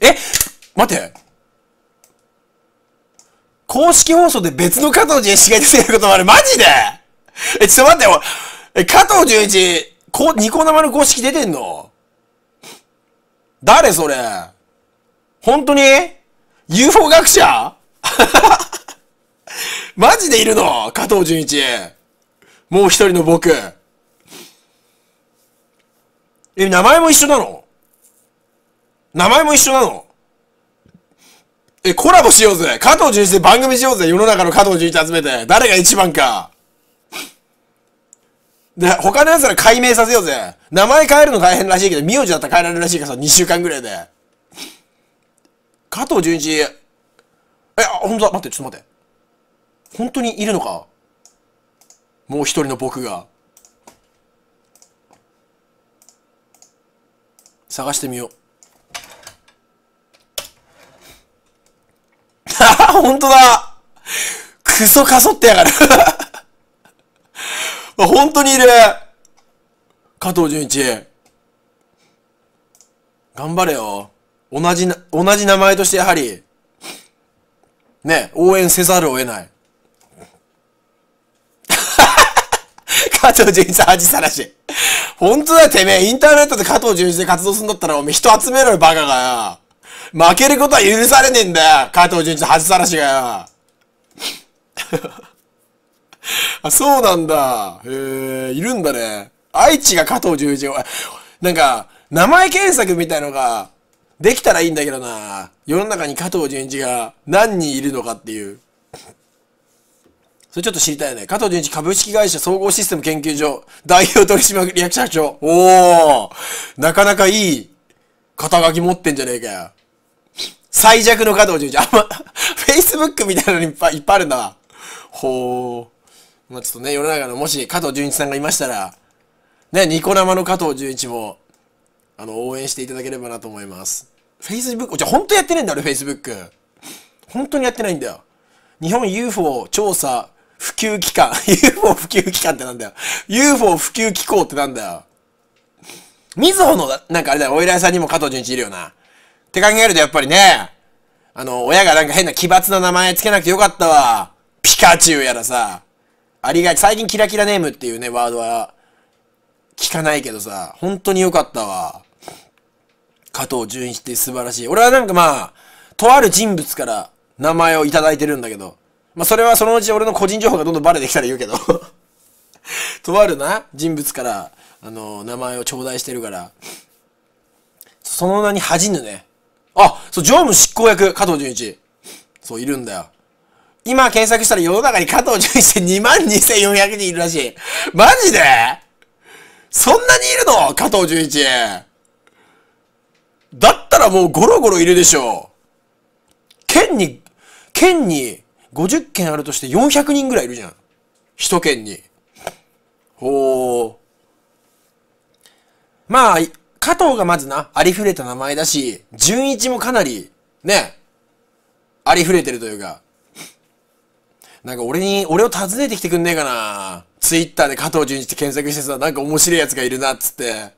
え待って公式放送で別の加藤純一が出てることもあるマジでえ、ちょっと待ってえ、加藤純一、こ、ニコ生の公式出てんの誰それ本当に ?UFO 学者 マジでいるの加藤純一。もう一人の僕。え、名前も一緒なの名前も一緒なのえ、コラボしようぜ加藤純一で番組しようぜ世の中の加藤純一集めて誰が一番かで、他の奴ら解明させようぜ名前変えるの大変らしいけど、名字だったら変えられるらしいからさ、2週間ぐらいで。加藤純一。え、あ、ほんとだ、待って、ちょっと待って。本当にいるのかもう一人の僕が。探してみよう。本当だクソかそってやがる 本当にいる加藤純一。頑張れよ。同じ、同じ名前としてやはり、ね、応援せざるを得ない。加藤純一恥さらし。本当だよ、てめえ。インターネットで加藤純一で活動するんだったら、おめえ人集めろよ、バカがよ。負けることは許されねえんだよ加藤純一の恥さらしがよ あそうなんだへえいるんだね愛知が加藤純一なんか名前検索みたいのができたらいいんだけどな世の中に加藤純一が何人いるのかっていうそれちょっと知りたいね。加藤純一株式会社総合システム研究所代表取締役社長。おおなかなかいい肩書き持ってんじゃねえかよ。最弱の加藤純一。あんま、Facebook みたいなのにいっぱいいっぱいあるんだわ。ほー。まあ、ちょっとね、世の中のもし加藤純一さんがいましたら、ね、ニコ生の加藤純一も、あの、応援していただければなと思います。Facebook、じゃ、本当やってないんだ、俺、Facebook。本当にやってないんだよ。日本 UFO 調査普及機関。UFO 普及機関ってなんだよ。UFO 普及機構ってなんだよ。みずほの、なんかあれだよ、お偉いさんにも加藤純一いるよな。って考えるとやっぱりね、あの、親がなんか変な奇抜な名前つけなくてよかったわ。ピカチュウやらさ。ありがち。最近キラキラネームっていうね、ワードは聞かないけどさ、本当によかったわ。加藤純一って素晴らしい。俺はなんかまあ、とある人物から名前をいただいてるんだけど、まあそれはそのうち俺の個人情報がどんどんバレてきたら言うけど とあるな、人物から、あの、名前を頂戴してるから、その名に恥じぬね。そう、常務執行役、加藤純一。そう、いるんだよ。今検索したら世の中に加藤純一って22,400人いるらしい。マジでそんなにいるの加藤純一。だったらもうゴロゴロいるでしょ。県に、県に50件あるとして400人ぐらいいるじゃん。一県に。ほー。まあ、加藤がまずな、ありふれた名前だし、純一もかなり、ね、ありふれてるというか。なんか俺に、俺を訪ねてきてくんねえかな。ツイッターで加藤純一って検索してさ、なんか面白いやつがいるな、っつって。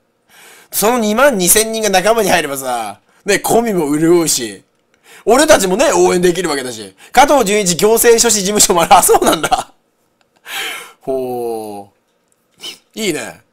その2万2千人が仲間に入ればさ、ね、コミも潤うし、俺たちもね、応援できるわけだし、加藤純一行政書士事務所もあら、そうなんだ。ほう。いいね。